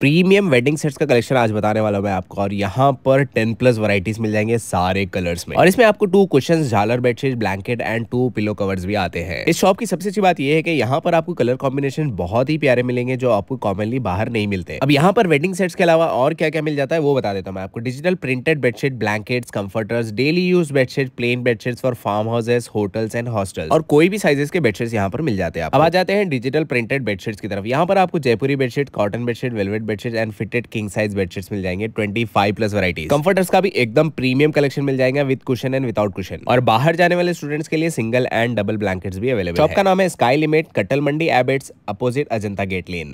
premium wedding sets का collection आज बताने वाला हूँ मैं आपको और यहाँ पर 10 प्लस वराइटीज मिल जाएंगे सारे कलर्स में और इसमें आपको टू क्वेश्चन झालर bedsheet blanket and two pillow covers भी आते हैं इस शॉप की सबसे अच्छी बात यह है कि यहाँ पर आपको कलर कॉम्बिनेशन बहुत ही प्यारे मिलेंगे जो आपको कॉमनली बाहर नहीं मिलते अब यहाँ पर वेडिंग सेट्स के अलावा और क्या क्या मिल जाता है वो बता देता हूँ मैं आपको digital printed bedsheet blanket comforters daily use bedsheet plain bedsheet for farm houses hotels and hostel और कोई भी साइजेस के बेडशीट यहाँ पर मिल जाते हैं अब आ जाते हैं डिजिटल प्रिंटेड बेडशीट की तरफ यहाँ पर आपको Jaipuri bedsheet cotton bedsheet velvet bedsheet and fitted king size bedsheets मिल जाएंगे twenty five plus variety comforters का भी एकदम प्रीमियम कलेक्शन मिल जाएगा with cushion and without cushion और बाहर जाने वाले स्टूडेंट्स के लिए सिंगल एंड डबल ब्लैंकेट्स भी अवेलेबल शॉप का नाम है स्काई लिमिट कटल मंडी एबेट्स अपोजिट अजंता गेट लेन